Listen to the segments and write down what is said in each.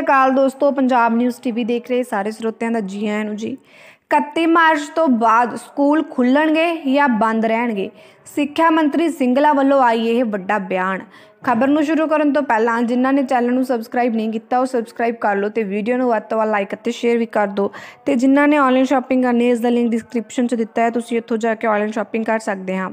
ਅਕਾਲ ਦੋਸਤੋ Punjab news TV ਦੇਖ ਰਹੇ ਸਾਰੇ ਸਰੋਤਿਆਂ ਦਾ ਜੀ ਆਇਆਂ ਨੂੰ ਜੀ 31 ਮਾਰਚ ਤੋਂ ਬਾਅਦ ਸਕੂਲ ਖੁੱਲਣਗੇ ਜਾਂ ਬੰਦ ਰਹਿਣਗੇ ਸਿੱਖਿਆ ਮੰਤਰੀ ਸਿੰਗਲਾ ਵੱਲੋਂ ਆਈ ਇਹ ਵੱਡਾ ਬਿਆਨ ਖਬਰ ਨੂੰ ਸ਼ੁਰੂ ਕਰਨ ਤੋਂ ਪਹਿਲਾਂ ਜਿਨ੍ਹਾਂ ਨੇ ਚੈਨਲ ਨੂੰ ਸਬਸਕ੍ਰਾਈਬ ਨਹੀਂ ਕੀਤਾ ਉਹ ਸਬਸਕ੍ਰਾਈਬ ਕਰ ਲਓ ਤੇ ਵੀਡੀਓ ਨੂੰ ਵੱਧ ਤੋਂ ਵੱਧ ਲਾਈਕ ਅਤੇ ਸ਼ੇਅਰ ਵੀ ਕਰ ਦਿਓ ਤੇ ਜਿਨ੍ਹਾਂ ਨੇ ਆਨਲਾਈਨ ਸ਼ਾਪਿੰਗ ਕਰਨੀ ਹੈ ਇਸ ਦਾ ਲਿੰਕ ਡਿਸਕ੍ਰਿਪਸ਼ਨ 'ਚ ਦਿੱਤਾ ਹੈ ਤੁਸੀਂ ਉੱਥੋਂ ਜਾ ਕੇ ਆਨਲਾਈਨ ਸ਼ਾਪਿੰਗ ਕਰ ਸਕਦੇ ਹਾਂ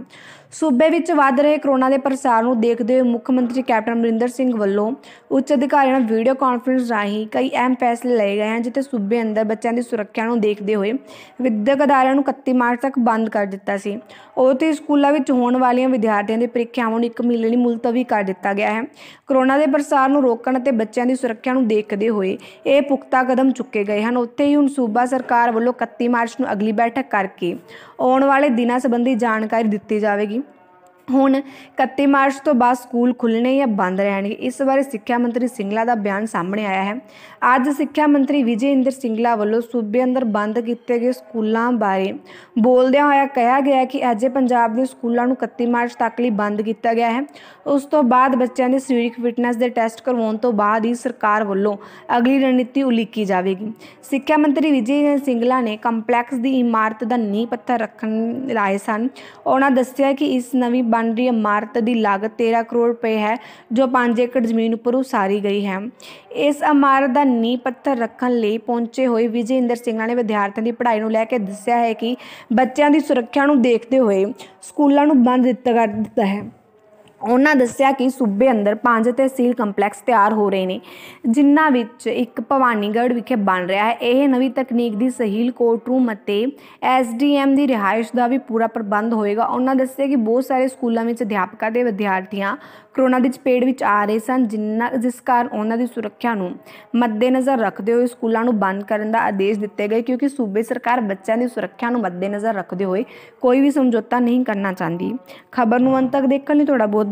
ਸੂਬੇ ਵਿੱਚ ਵੱਧ ਰਹੇ ਕਰੋਨਾ ਦੇ ਪ੍ਰਸਾਰ ਨੂੰ ਦੇਖਦੇ ਹੋਏ ਮੁੱਖ ਮੰਤਰੀ ਕੈਪਟਨ ਅਮਰਿੰਦਰ ਸਿੰਘ ਵੱਲੋਂ ਉੱਚ ਅਧਿਕਾਰੀਆਂ ਨਾਲ ਵੀਡੀਓ ਕਾਨਫਰੰਸ ਰਾਹੀਂ ਕਈ ਅਹਿਮ ਫੈਸਲੇ ਲਏ ਗਏ ਹਨ ਜਿੱਥੇ ਸੂਬੇ ਅੰਦਰ ਬੱਚਿਆਂ ਦੀ ਸੁਰੱਖਿਆ ਨੂੰ ਦੇਖਦੇ ਹੋਏ ਵਿਦਿਅਕ ਅਦਾਰਿਆਂ ਨੂੰ 31 ਮਾਰਚ ਤੱਕ ਬੰਦ ਕਰ ਦਿੱਤਾ ਸੀ ਉਹ ਤੇ ਸਕੂਲਾਂ ਵਿੱਚ ਹੋਣ ਵਾਲੀਆਂ ਵਿਦਿਆਰਥੀਆਂ ਦੇ ਪ੍ਰੀਖਿਆਵਾਂ ਨੂੰ ਇੱਕ ਮਹੀਨੇ ਲਈ ਮੁਲਤਵੀ ਕਰ ਦਿੱਤਾ ਦਿੱਤਾ ਗਿਆ ਹੈ ਕਰੋਨਾ ਦੇ ਪ੍ਰਸਾਰ ਨੂੰ ਰੋਕਣ ਅਤੇ ਬੱਚਿਆਂ ਦੀ ਸੁਰੱਖਿਆ ਨੂੰ ਦੇਖਦੇ ਹੋਏ ਇਹ ਪੁਖਤਾ ਕਦਮ ਚੁੱਕੇ ਗਏ ਹਨ ਉੱਥੇ ਹੀ ਹੁਣ ਸੂਬਾ ਸਰਕਾਰ ਵੱਲੋਂ 31 ਮਾਰਚ ਨੂੰ ਅਗਲੀ ਬੈਠਕ ਕਰਕੇ ਆਉਣ ਵਾਲੇ ਦਿਨਾਂ ਸੰਬੰਧੀ ਜਾਣਕਾਰੀ ਦਿੱਤੀ ਜਾਵੇਗੀ ਹੁਣ 31 ਮਾਰਚ ਤੋਂ ਬਾਅਦ ਸਕੂਲ ਖੁੱਲਣੇ ਜਾਂ ਬੰਦ ਰਹਿਣਗੇ ਇਸ ਬਾਰੇ ਸਿੱਖਿਆ ਮੰਤਰੀ ਸਿੰਗਲਾ ਦਾ ਬਿਆਨ ਸਾਹਮਣੇ ਆਇਆ ਹੈ ਅੱਜ ਸਿੱਖਿਆ ਮੰਤਰੀ ਵਿਜੇ ਇੰਦਰ ਸਿੰਗਲਾ ਵੱਲੋਂ ਸੂਬੇ ਅੰਦਰ ਬੰਦ ਕੀਤੇ ਗਏ ਸਕੂਲਾਂ ਬਾਰੇ ਬੋਲਦਿਆਂ ਹੋਇਆ ਕਿਹਾ ਗਿਆ ਕਿ ਅਜੇ ਪੰਜਾਬ ਦੇ ਸਕੂਲਾਂ ਨੂੰ 31 ਮਾਰਚ ਤੱਕ ਲਈ ਬੰਦ ਕੀਤਾ ਗਿਆ ਹੈ ਉਸ ਤੋਂ ਬਾਅਦ ਬੱਚਿਆਂ ਦੇ ਸਰੀਰਕ ਫਿਟਨੈਸ ਦੇ ਟੈਸਟ ਕਰਵਾਉਣ ਤੋਂ ਬਾਅਦ ਹੀ ਸਰਕਾਰ ਵੱਲੋਂ ਅਗਲੀ ਰਣਨੀਤੀ ਉਲੀਕੀ ਜਾਵੇਗੀ ਸਿੱਖਿਆ ਮੰਤਰੀ ਵਿਜੇ ਸਿੰਗਲਾ ਨੇ ਕੰਪਲੈਕਸ ਦੀ ਇਮਾਰਤ ਦਾ ਨੀਂਹ ਪੱਥਰ ਰੱਖਣ ਲਾਏ ਸਨ ਉਹਨਾਂ ਦੱਸਿਆ ਕਿ ਇਸ ਨਵੀਂ ਬਣ ਰਹੀ ਇਮਾਰਤ ਦੀ ਲਾਗਤ 13 ਕਰੋੜ ਰੁਪਏ ਹੈ ਜੋ 5 ਏਕੜ ਜ਼ਮੀਨ ਉੱਪਰ ਉਸਾਰੀ ਗਈ ਹੈ ਇਸ ਇਮਾਰਤ ਦਾ ਨੀਂਹ ਪੱਥਰ ਰੱਖਣ ਲਈ ਪਹੁੰਚੇ ਹੋਏ ਵਿਜੇਂਦਰ ਸਿੰਘ ਨੇ ਵਿਦਿਆਰਥੀਆਂ ਦੀ ਪੜ੍ਹਾਈ ਨੂੰ ਲੈ ਕੇ ਦੱਸਿਆ ਹੈ ਕਿ ਬੱਚਿਆਂ ਦੀ ਸੁਰੱਖਿਆ ਨੂੰ ਦੇਖਦੇ ਹੋਏ ਸਕੂਲਾਂ ਨੂੰ ਬੰਦ ਦਿੱਤਾ ਕਰ ਦਿੱਤਾ ਹੈ ਉਹਨਾਂ ਦੱਸਿਆ ਕਿ ਸੂਬੇ ਅੰਦਰ ਪੰਜ ਤਹਿਸੀਲ ਕੰਪਲੈਕਸ ਤਿਆਰ ਹੋ ਰਹੇ ਨੇ ਜਿਨ੍ਹਾਂ ਵਿੱਚ ਇੱਕ ਭਵਾਨੀਗੜ੍ਹ ਵਿਖੇ ਬਣ ਰਿਹਾ ਹੈ ਇਹ ਨਵੀਂ ਤਕਨੀਕ ਦੀ ਸਹੀਲ ਕੋਰਟ ਰੂਮ ਅਤੇ ਐਸਡੀਐਮ ਦੀ ਰਿਹਾਇਸ਼ ਦਾ ਵੀ ਪੂਰਾ ਪ੍ਰਬੰਧ ਹੋਏਗਾ ਉਹਨਾਂ ਦੱਸਿਆ ਕਿ ਬਹੁਤ ਸਾਰੇ ਸਕੂਲਾਂ ਵਿੱਚ ਅਧਿਆਪਕਾਂ ਦੇ ਵਿਦਿਆਰਥੀਆਂ ਕਰੋਨਾ ਦੇ ਚਪੇੜ ਵਿੱਚ ਆ ਰਹੇ ਸਨ ਜਿਨ੍ਹਾਂ ਜਿਸ ਕਾਰਨ ਉਹਨਾਂ ਦੀ ਸੁਰੱਖਿਆ ਨੂੰ ਮੱਦੇਨਜ਼ਰ ਰੱਖਦੇ ਹੋਏ ਸਕੂਲਾਂ ਨੂੰ ਬੰਦ ਕਰਨ ਦਾ ਆਦੇਸ਼ ਦਿੱਤੇ ਗਏ ਕਿਉਂਕਿ ਸੂਬੇ ਸਰਕਾਰ ਬੱਚਿਆਂ ਦੀ ਸੁਰੱਖਿਆ ਨੂੰ ਮੱਦੇਨਜ਼ਰ ਰੱਖਦੇ ਹੋਏ ਕੋਈ ਵੀ ਸਮਝੌਤਾ ਨਹੀਂ ਕਰਨਾ ਚਾਹੁੰਦੀ ਖਬਰ ਨੂੰ ਅੰਤ ਤੱਕ ਦੇਖਣ ਲਈ ਤੁਹਾਡਾ ਬਹੁਤ